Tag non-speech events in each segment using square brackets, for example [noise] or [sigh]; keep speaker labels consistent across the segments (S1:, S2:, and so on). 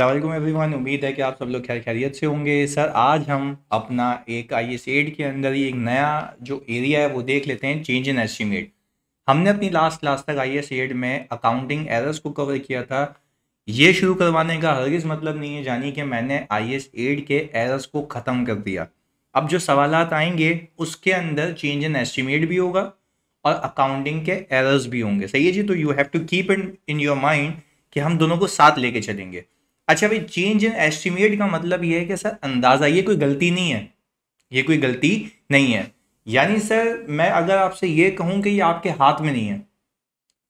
S1: अल्लाह everyone उम्मीद है कि आप सब लोग खैर खैरियत से होंगे सर आज हम अपना एक आई एस एड के अंदर ही एक नया जो एरिया है वो देख लेते हैं चेंज इन एस्टिमेट हमने अपनी लास्ट क्लास तक आई एस एड में अकाउंटिंग एरर्स को कवर किया था ये शुरू करवाने का हरगिज़ मतलब नहीं है जानी कि मैंने आई एस एड के एरर्स को ख़त्म कर दिया अब जो सवाल आएंगे उसके अंदर चेंज इन एस्टिमेट भी होगा और अकाउंटिंग के एरर्स भी होंगे सही है जी तो you have to keep in in your mind कि हम दोनों को साथ लेके चलेंगे अच्छा भाई चेंज इन एस्टिमेट का मतलब ये है कि सर अंदाज़ा ये कोई गलती नहीं है ये कोई गलती नहीं है यानी सर मैं अगर आपसे ये कहूँ कि ये आपके हाथ में नहीं है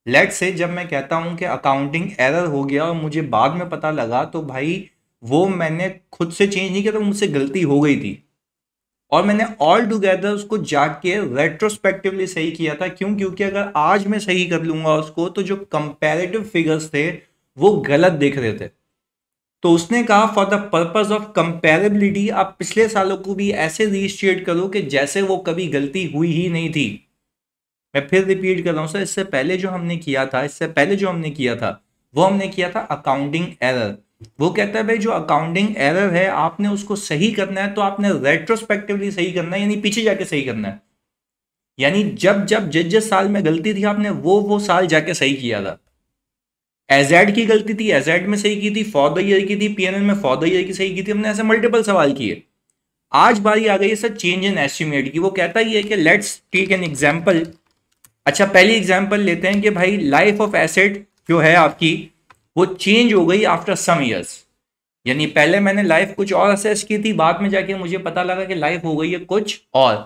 S1: लेट से जब मैं कहता हूँ कि अकाउंटिंग एरर हो गया और मुझे बाद में पता लगा तो भाई वो मैंने खुद से चेंज नहीं किया तो मुझसे गलती हो गई थी और मैंने ऑल टुगेदर उसको जाके रेट्रोस्पेक्टिवली सही किया था क्यों क्योंकि अगर आज मैं सही कर लूँगा उसको तो जो कंपेरेटिव फिगर्स थे वो गलत दिख रहे थे तो उसने कहा for the purpose of comparability आप पिछले सालों को भी ऐसे रिस्टेट करो कि जैसे वो कभी गलती हुई ही नहीं थी मैं फिर रिपीट कर रहा हूँ सर इससे पहले जो हमने किया था इससे पहले जो हमने किया था वो हमने किया था अकाउंटिंग एरर वो कहता है भाई जो अकाउंटिंग एरर है आपने उसको सही करना है तो आपने रेट्रोस्पेक्टिवली सही करना है यानी पीछे जाके सही करना है यानी जब जब जिस जिस साल में गलती थी आपने वो वो साल जाके सही किया था एजेड की गलती थी एजेड में सही की थी फॉर द ईयर की थी पीएनएल में फॉर द ईयर की सही की थी हमने ऐसे मल्टीपल सवाल किए आज बारी आ गई है सर चेंज इन एस्टिमेट की वो कहता ही है कि लेट्स टेक एन एग्जाम्पल अच्छा पहली एग्जाम्पल लेते हैं कि भाई लाइफ ऑफ एसेट जो है आपकी वो चेंज हो गई आफ्टर सम ईयर्स यानी पहले मैंने लाइफ कुछ और असेस की थी बाद में जाके मुझे पता लगा कि लाइफ हो गई है कुछ और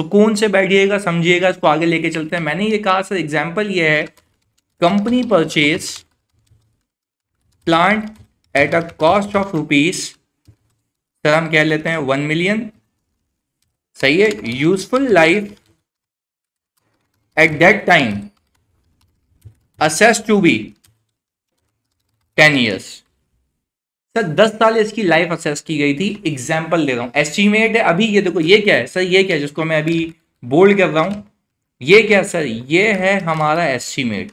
S1: सुकून से बैठिएगा समझिएगा इसको आगे लेके चलते हैं मैंने ये कहा सर एग्जाम्पल ये है company purchase plant at a cost of rupees sir हम कह लेते हैं वन मिलियन सही है useful life at that time assess to be ten years sir दस साल इसकी लाइफ असेस की गई थी एग्जाम्पल दे रहा हूँ एस्टिमेट है अभी ये देखो ये क्या है सर ये क्या है जिसको मैं अभी बोल्ड कर रहा हूँ ये क्या है सर ये है हमारा estimate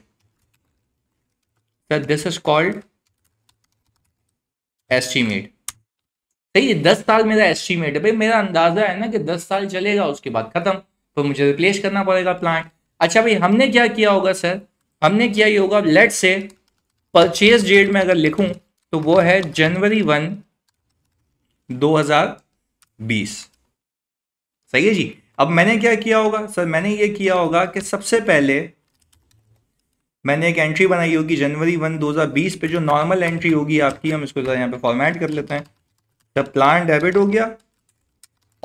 S1: sir this is called estimate सही है दस साल मेरा एस्टीमेट है भाई मेरा अंदाजा है ना कि दस साल चलेगा उसके बाद खत्म तो मुझे रिप्लेस करना पड़ेगा प्लांट अच्छा भाई हमने क्या किया होगा सर हमने किया ये होगा लेट से परचेज डेट में अगर लिखूं तो वो है जनवरी वन 2020 सही है जी अब मैंने क्या किया होगा सर मैंने ये किया होगा कि सबसे पहले मैंने एक एंट्री बनाई होगी जनवरी वन 2020 पे जो नॉर्मल एंट्री होगी आपकी हम इसको यहाँ पे फॉर्मेट कर लेते हैं द प्लान डेबिट हो गया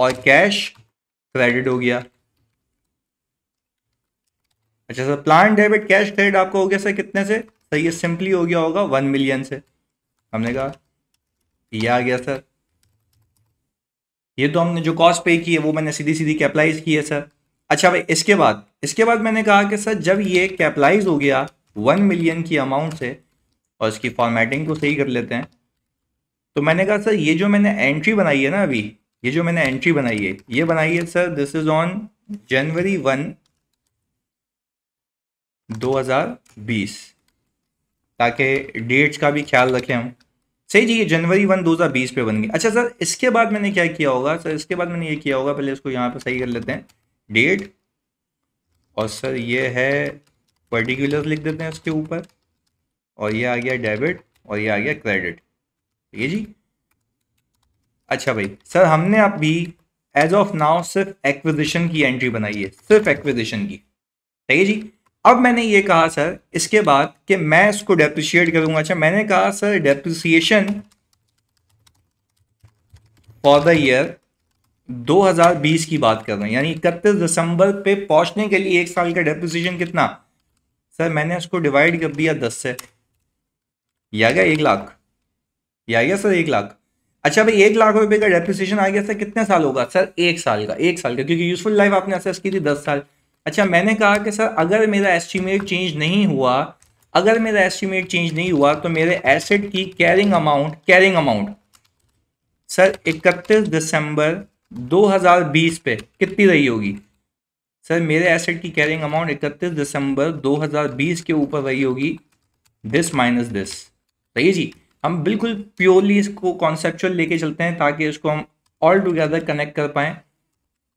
S1: और कैश क्रेडिट हो गया अच्छा sir plan debit cash credit आपको हो गया सर कितने से सर ये सिंपली हो गया होगा वन मिलियन से हमने कहा ये आ गया सर ये तो हमने जो कॉस्ट पे की है वो मैंने सीधी सीधी कैप्लाइज की है सर अच्छा भाई इसके बाद इसके बाद मैंने कहा कि सर जब ये कैपलाइज हो गया वन मिलियन की अमाउंट से और इसकी फॉर्मेटिंग को सही कर लेते हैं तो मैंने कहा सर ये जो मैंने एंट्री बनाई है ना अभी ये जो मैंने एंट्री बनाई है ये बनाई है sir this is on January one 2020 ताकि डेट्स का भी ख्याल रखें हम सही जी ये जनवरी वन 2020 पे बन गई अच्छा सर इसके बाद मैंने क्या किया होगा सर इसके बाद मैंने ये किया होगा पहले इसको यहाँ पे सही कर लेते हैं डेट और सर ये है पर्टिकुलर लिख देते हैं उसके ऊपर और ये आ गया डेबिट और ये आ गया क्रेडिट ठीक है जी अच्छा भाई सर हमने अभी एज ऑफ नाउ सिर्फ एक्विजिशन की एंट्री बनाई है सिर्फ एक्विजिशन की ठीक है जी अब मैंने ये कहा सर इसके बाद कि मैं इसको डेप्रिशिएट करूंगा अच्छा मैंने कहा sir depreciation for the year 2020 की बात कर रहे हैं यानी इकतीस दिसंबर पे पहुंचने के लिए एक साल का डेपोजिशन कितना सर मैंने उसको डिवाइड कर दिया दस से या गया एक लाख या गया सर एक लाख अच्छा भाई एक लाख रुपए का डेपोजिशन आ गया सर कितने साल होगा सर एक साल का एक साल का क्योंकि यूजफुल लाइफ आपने असेस की थी दस साल अच्छा मैंने कहा कि सर अगर मेरा एस्टीमेट चेंज नहीं हुआ अगर मेरा एस्टीमेट चेंज नहीं हुआ तो मेरे एसेट की carrying amount carrying amount sir इकतीस दिसंबर 2020 पे कितनी रही होगी सर मेरे एसेट की कैरिंग अमाउंट 31 दिसंबर 2020 के ऊपर रही होगी दिस माइनस दिस सही है जी हम बिल्कुल प्योरली इसको कॉन्सेप्चुअल लेके चलते हैं ताकि इसको हम ऑल टुगेदर कनेक्ट कर पाए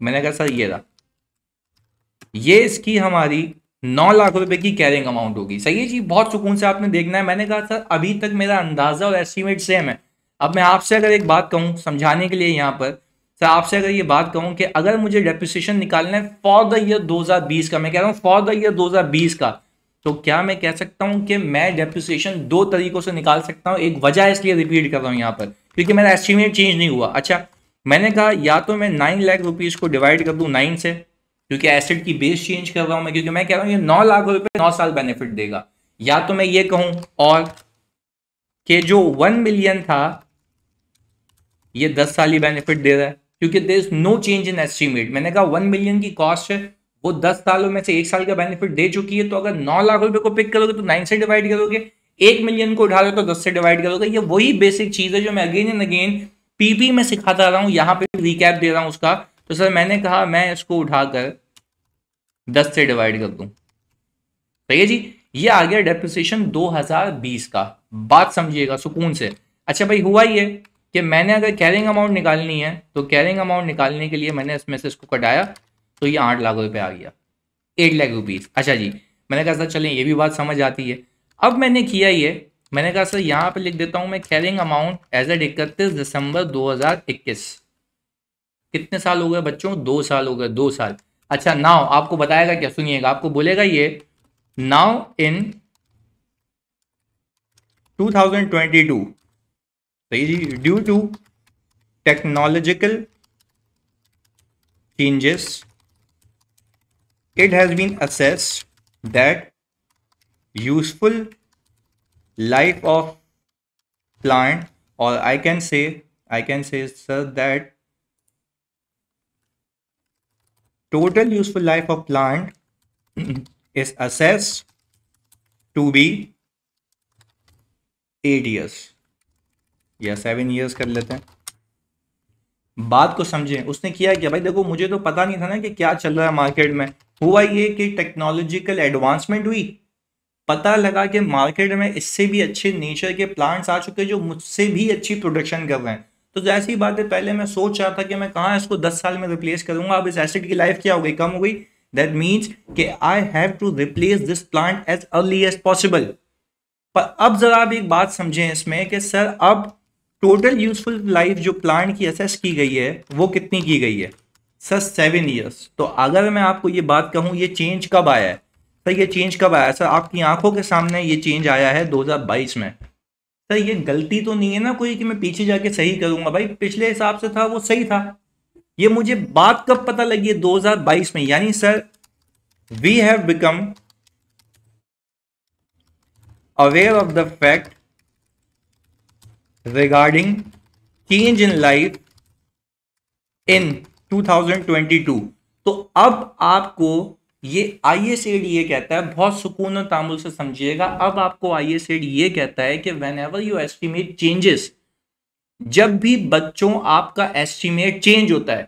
S1: मैंने कहा सर ये रहा ये इसकी हमारी नौ लाख रुपए की कैरिंग अमाउंट होगी सही है जी बहुत सुकून से आपने देखना है मैंने कहा सर अभी तक मेरा अंदाजा और एस्टिमेट सेम है अब मैं आपसे अगर एक बात कहूँ समझाने के लिए यहाँ पर सर आपसे अगर ये बात कहूँ कि अगर मुझे डेप्रिसिएशन निकालना है फॉर द ईयर 2020 का मैं कह रहा हूँ फॉर द ईयर 2020 का तो क्या मैं कह सकता हूँ कि मैं डेप्रिसिएशन दो तरीकों से निकाल सकता हूँ एक वजह इसलिए रिपीट कर रहा हूँ यहाँ पर क्योंकि मेरा एस्टिमेट चेंज नहीं हुआ अच्छा मैंने कहा या तो मैं नाइन लाख रुपीज़ को डिवाइड कर दूँ नाइन से क्योंकि एसेट की बेस चेंज कर रहा हूँ मैं क्योंकि मैं कह रहा हूँ ये नौ लाख रुपये नौ साल बेनिफिट देगा या तो मैं ये कहूँ और कि जो वन मिलियन था ये दस साल ही बेनिफिट दे रहा है क्योंकि there is no change in estimate मैंने कहा वन मिलियन की कॉस्ट है वो दस सालों में से एक साल का बेनिफिट दे चुकी है तो अगर नौ लाख रुपए को पिक करोगे तो नाइन से डिवाइड करोगे एक मिलियन को उठा लो तो दस से डिवाइड करोगे ये वही बेसिक चीज है जो मैं अगेन एंड अगेन पीपी में सिखाता रहा हूं यहां पे रिकैप दे रहा हूं उसका तो सर मैंने कहा मैं इसको उठाकर दस से डिवाइड कर दू सही है जी ये आ गया डेप्रिसिएशन 2020 का बात समझिएगा सुकून से अच्छा भाई हुआ ही है कि मैंने अगर कैरिंग अमाउंट निकालनी है तो कैरिंग अमाउंट निकालने के लिए मैंने इसमें से इसको कटाया तो ये आठ लाख रुपये आ गया एट लाख रुपीज़ अच्छा जी मैंने कहा सर चलें ये भी बात समझ आती है अब मैंने किया ये मैंने कहा सर यहाँ पर लिख देता हूँ मैं कैरिंग अमाउंट एज एड इकतीस दिसंबर दो कितने साल हो गए बच्चों दो साल हो गए दो साल अच्छा नाव आपको बताएगा क्या सुनिएगा आपको बोलेगा ये now in due to technological changes, it has been assessed that useful life of plant or I can say I can say sir that total useful life of plant [clears throat] is assessed to be 8 years. या seven years कर लेते हैं बात को समझें उसने किया क्या भाई देखो मुझे तो पता नहीं था ना कि क्या चल रहा है मार्केट में हुआ ये कि टेक्नोलॉजिकल एडवांसमेंट हुई पता लगा कि मार्केट में इससे भी अच्छे नेचर के प्लांट्स आ चुके जो मुझसे भी अच्छी प्रोडक्शन कर रहे हैं तो जैसी बात है पहले मैं सोच रहा था कि मैं कहाँ इसको दस साल में रिप्लेस करूंगा अब इस एसिड की लाइफ क्या हो गई कम हो गई दैट मीन्स कि I have to replace this plant as early as possible पर अब जरा आप एक बात समझें इसमें कि सर अब टोटल यूजफुल लाइफ जो प्लांट की असेस की गई है वो कितनी की गई है सर सेवन ईयर्स तो अगर मैं आपको ये बात कहूँ ये चेंज कब आया है सर ये चेंज कब आया सर आपकी आंखों के सामने ये चेंज आया है 2022 में सर ये गलती तो नहीं है ना कोई कि मैं पीछे जाके सही करूँगा भाई पिछले हिसाब से था वो सही था ये मुझे बात कब पता लगी है बाईस में यानी sir we have become aware of the fact regarding change in life in 2022 तो अब आपको ये आई एस एड ये कहता है बहुत सुकून और तामुल से समझिएगा अब आपको आई एस एड ये कहता है कि whenever you estimate changes जब भी बच्चों आपका एस्टिमेट चेंज होता है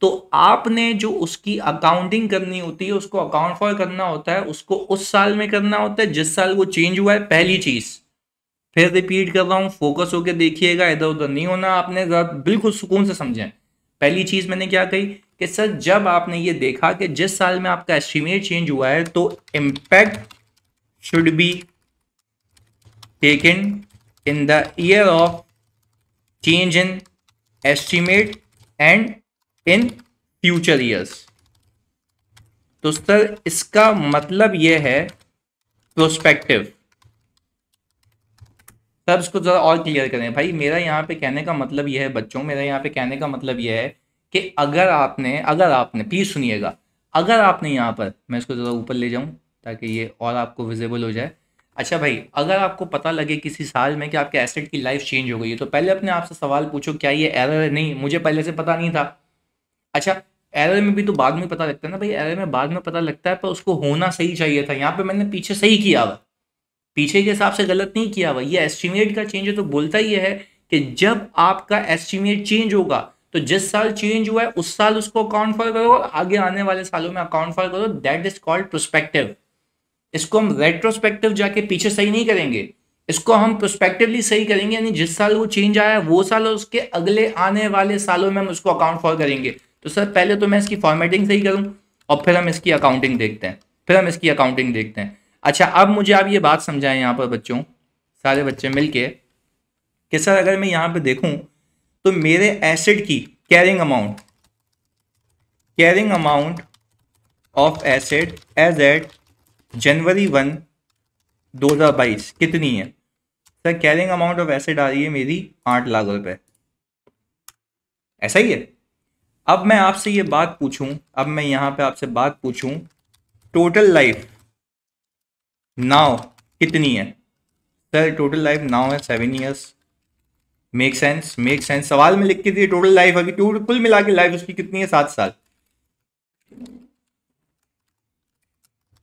S1: तो आपने जो उसकी अकाउंटिंग करनी होती है उसको अकाउंट फॉर करना होता है उसको उस साल में करना होता है जिस साल वो चेंज हुआ है पहली चीज़ फिर रिपीट कर रहा हूँ फोकस होकर देखिएगा इधर उधर नहीं होना आपने बिल्कुल सुकून से समझें पहली चीज़ मैंने क्या कही कि सर जब आपने ये देखा कि जिस साल में आपका एस्टिमेट चेंज हुआ है तो impact should be taken in the year of change in estimate and in future years तो सर इसका मतलब यह है प्रोस्पेक्टिव तब इसको ज़रा और क्लियर करें भाई मेरा यहाँ पे कहने का मतलब यह है बच्चों मेरा यहाँ पे कहने का मतलब यह है कि अगर आपने अगर आपने प्लीज़ सुनिएगा अगर आपने यहाँ पर मैं इसको ज़रा ऊपर ले जाऊँ ताकि ये और आपको विजिबल हो जाए अच्छा भाई अगर आपको पता लगे किसी साल में कि आपके एसेट की लाइफ चेंज हो गई है तो पहले अपने आप से सवाल पूछो क्या ये एरर है नहीं मुझे पहले से पता नहीं था अच्छा एरर में भी तो बाद में पता लगता है ना भाई एरर में बाद में पता लगता है पर उसको होना सही चाहिए था यहाँ पे मैंने पीछे सही किया हुआ पीछे के हिसाब से गलत नहीं किया हुआ ये एस्टिमेट का चेंज है तो बोलता ही है कि जब आपका एस्टिमेट चेंज होगा तो जिस साल चेंज हुआ है उस साल उसको अकाउंट फॉर करो आगे आने वाले सालों में अकाउंट फॉर करो दैट इज कॉल्ड प्रोस्पेक्टिव इसको हम रेट्रोस्पेक्टिव जाके पीछे सही नहीं करेंगे इसको हम प्रोस्पेक्टिवली सही करेंगे यानी जिस साल वो चेंज आया है वो साल और उसके अगले आने वाले सालों में हम उसको अकाउंट फॉर करेंगे तो सर पहले तो मैं इसकी फॉर्मेटिंग सही करूँ और फिर हम इसकी अकाउंटिंग देखते हैं फिर हम इसकी अकाउंटिंग देखते हैं अच्छा अब मुझे आप ये बात समझाएं यहाँ पर बच्चों सारे बच्चे मिल के कि सर अगर मैं यहाँ पर देखूँ तो मेरे एसिड की carrying amount carrying amount of asset as at January one दो हज़ार बाईस कितनी है sir carrying amount of asset आ रही है मेरी आठ लाख रुपए ऐसा ही है अब मैं आपसे ये बात पूछूं अब मैं यहाँ पे आपसे बात पूछूं टोटल लाइफ नाव कितनी है सर टोटल लाइफ नाव है seven years make sense make sense सवाल में लिख के दिए टोटल लाइफ अभी टोटल कुल मिला के लाइफ उसकी कितनी है सात साल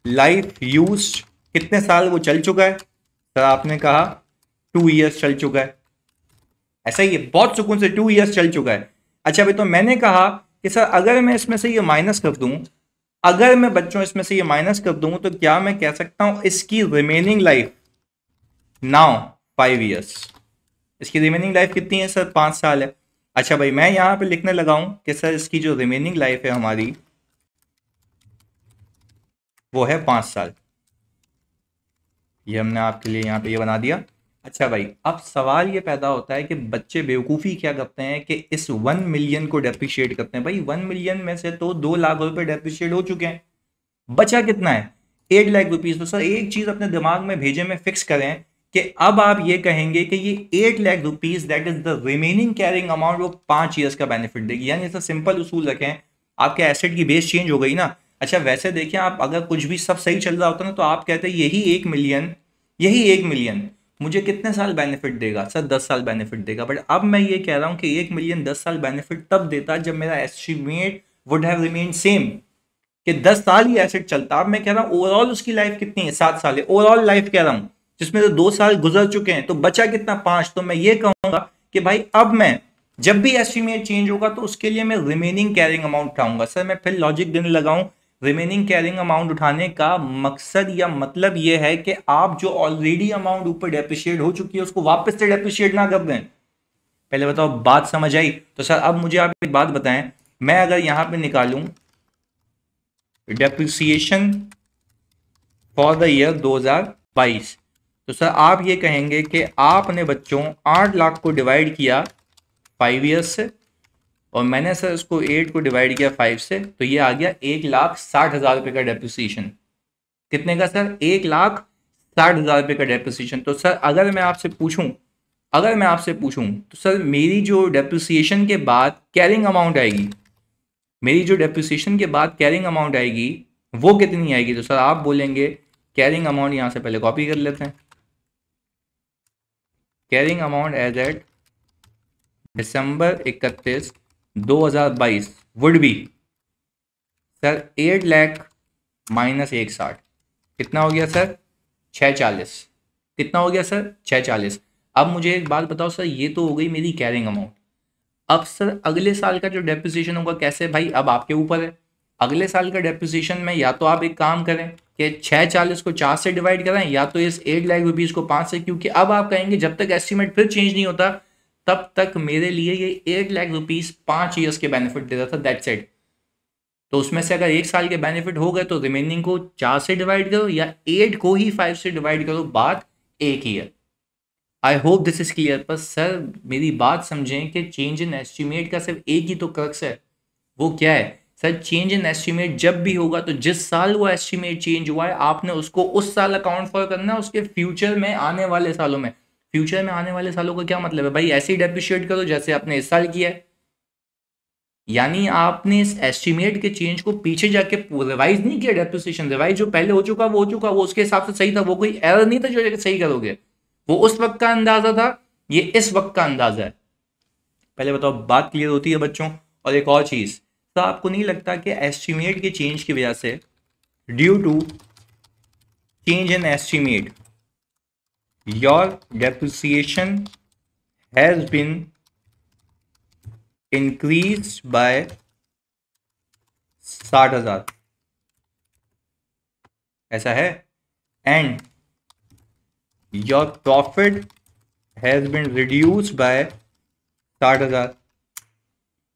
S1: लाइफ यूज कितने साल वो चल चुका है सर आपने कहा टू ईयर्स चल चुका है ऐसा ही है बहुत सुकून से टू ईयर्स चल चुका है अच्छा भाई तो मैंने कहा कि सर अगर मैं इसमें से ये माइनस कर दूं अगर मैं बच्चों इसमें से ये माइनस कर दूंगा तो क्या मैं कह सकता हूं इसकी remaining life now five years इसकी रिमेनिंग लाइफ कितनी है सर पांच साल है अच्छा भाई मैं यहां पे लिखने लगा हूं कि सर इसकी जो रिमेनिंग लाइफ है हमारी वो है पांच साल ये हमने आपके लिए यहां पे ये बना दिया अच्छा भाई अब सवाल ये पैदा होता है कि बच्चे बेवकूफ़ी क्या करते हैं कि इस वन मिलियन को डेप्रिशिएट करते हैं भाई वन मिलियन में से तो दो लाख रुपए डेप्रिशिएट हो चुके हैं बचा कितना है एट लाख रुपीज़ तो सर एक चीज़ अपने दिमाग में भेजे में फिक्स करें कि अब आप ये कहेंगे कि ये eight lakh rupees that is the remaining carrying amount वो पाँच ईयर्स का बेनिफिट देगी यानी सर सिंपल उसूल रखें आपके एसेट की बेस चेंज हो गई ना अच्छा वैसे देखें आप अगर कुछ भी सब सही चल रहा होता ना तो आप कहते हैं यही एक मिलियन यही एक मिलियन मुझे कितने साल बेनिफिट देगा सर दस साल बेनिफिट देगा बट अब मैं ये कह रहा हूँ कि एक मिलियन दस साल बेनिफिट तब देता जब मेरा estimate would have remain same कि दस साल ही एसेट चलता अब मैं कह रहा हूँ ओवरऑल उसकी लाइफ कितनी है सात साल है ओवरऑल लाइफ कह रहा हूँ जिसमें से तो दो साल गुजर चुके हैं तो बचा कितना पांच तो मैं ये कहूँगा कि भाई अब मैं जब भी एस्टिमेट चेंज होगा तो उसके लिए मैं रिमेनिंग कैरिंग अमाउंट उठाऊंगा सर मैं फिर लॉजिक देने लगाऊं रिमेनिंग कैरिंग अमाउंट उठाने का मकसद या मतलब ये है कि आप जो ऑलरेडी अमाउंट ऊपर डेप्रिशिएट हो चुकी है उसको वापस से डेप्रिशिएट ना कर दें पहले बताओ बात समझ आई तो सर अब मुझे आप एक बात बताएं मैं अगर यहां पे निकालूं डेप्रिसिएशन फॉर द ईयर 2022 तो सर आप ये कहेंगे कि आपने बच्चों आठ लाख को डिवाइड किया फाइव ईयर्स से और मैंने सर उसको एट को डिवाइड किया फाइव से तो ये आ गया एक लाख साठ हज़ार रुपये का डेप्रिसिएशन कितने का सर एक लाख साठ हज़ार रुपये का डेप्रिसिएशन तो सर अगर मैं आपसे पूछूं अगर मैं आपसे पूछूं तो सर मेरी जो डेप्रिसिएशन के बाद कैरिंग अमाउंट आएगी मेरी जो डेप्रिसिएशन के बाद कैरिंग अमाउंट आएगी वो कितनी आएगी तो सर आप बोलेंगे कैरिंग अमाउंट यहाँ से पहले कॉपी कर लेते हैं carrying amount as at December इकतीस 2022 would be sir eight lakh minus एक साठ कितना हो गया सर छः चालीस कितना हो गया सर छः चालीस अब मुझे एक बात बताओ सर ये तो हो गई मेरी कैरिंग अमाउंट अब सर अगले साल का जो डेपोजिशन होगा कैसे भाई अब आपके ऊपर है अगले साल का डेपोजिशन में या तो आप एक काम करें कि छः चालीस को चार से डिवाइड करें या तो इस एट लाख रुपीज़ को पाँच से क्योंकि अब आप कहेंगे जब तक एस्टिमेट फिर चेंज नहीं होता तब तक मेरे लिए ये एट लाख रुपीज़ पांच ईयर्स के बेनिफिट दे रहा था दैट सेट तो उसमें से अगर एक साल के बेनिफिट हो गए तो रिमेनिंग को चार से डिवाइड करो या एट को ही फाइव से डिवाइड करो बात एक year I hope this is clear पर सर मेरी बात समझें कि चेंज इन एस्टिमेट का सिर्फ एक ही तो कक्ष है वो क्या है सर चेंज इन एस्टिमेट जब भी होगा तो जिस साल वो एस्टिमेट चेंज हुआ है आपने उसको उस साल अकाउंट फॉर करना है उसके फ्यूचर में आने वाले सालों में फ्यूचर में आने वाले सालों का क्या मतलब है भाई ऐसे ही डेप्रिशिएट करो जैसे आपने इस साल किया है यानी आपने इस एस्टिमेट के चेंज को पीछे जाके रिवाइज नहीं किया डेप्रिसिएशन रिवाइज जो पहले हो चुका वो हो चुका वो उसके हिसाब से सही था वो कोई एरर नहीं था जो सही करोगे वो उस वक्त का अंदाजा था ये इस वक्त का अंदाजा है पहले बताओ बात क्लियर होती है बच्चों और एक और चीज़ तो आपको नहीं लगता कि एस्टिमेट के चेंज की वजह से due to change in estimate your depreciation has been increased by साठ हजार ऐसा है and your profit has been reduced by साठ हजार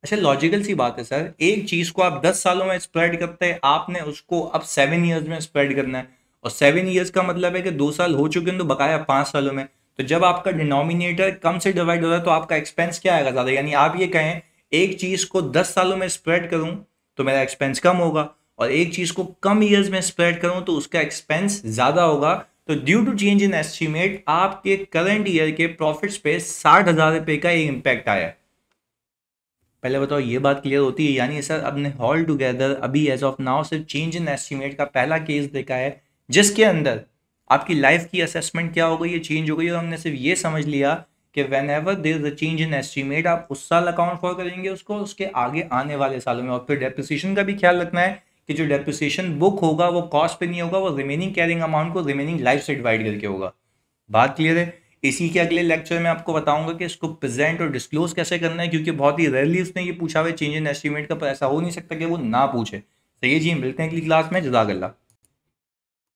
S1: अच्छा लॉजिकल सी बात है सर एक चीज को आप दस सालों में स्प्रेड करते हैं आपने उसको अब सेवन ईयर्स में स्प्रेड करना है और सेवन ईयर्स का मतलब है कि दो साल हो चुके हैं तो बकाया पाँच सालों में तो जब आपका डिनोमिनेटर कम से डिवाइड हो रहा है तो आपका एक्सपेंस क्या आएगा ज़्यादा यानी आप ये कहें एक चीज़ को दस सालों में स्प्रेड करूँ तो मेरा एक्सपेंस कम होगा और एक चीज़ को कम ईयर्स में स्प्रेड करूँ तो उसका एक्सपेंस ज़्यादा होगा तो due to change in estimate आपके करंट ईयर के प्रॉफिट्स पे साठ हज़ार रुपये का एक इम्पैक्ट आया पहले बताओ ये बात क्लियर होती है यानी सर अपने हॉल टुगेदर अभी एज ऑफ नाउ सिर्फ चेंज इन एस्टिमेट का पहला केस देखा है जिसके अंदर आपकी लाइफ की असेसमेंट क्या हो गई है चेंज हो गई और हमने सिर्फ ये समझ लिया कि whenever there is a change in estimate आप उस साल अकाउंट फॉर करेंगे उसको उसके आगे आने वाले सालों में और फिर डेप्रिसिएशन का भी ख्याल रखना है कि जो डेप्रिसिएशन बुक होगा वो कॉस्ट पे नहीं होगा वो रिमेनिंग कैरिंग अमाउंट को रिमेनिंग लाइफ से डिवाइड करके होगा बात क्लियर है इसी के अगले लेक्चर में आपको बताऊंगा कि इसको प्रेजेंट और डिस्क्लोज कैसे करना है क्योंकि बहुत ही रेयरली उसने ये पूछा हुआ चेंज इन एस्टिमेट का पर ऐसा हो नहीं सकता कि वो ना पूछे सही है जी मिलते हैं अगली क्लास में जजाकल्ला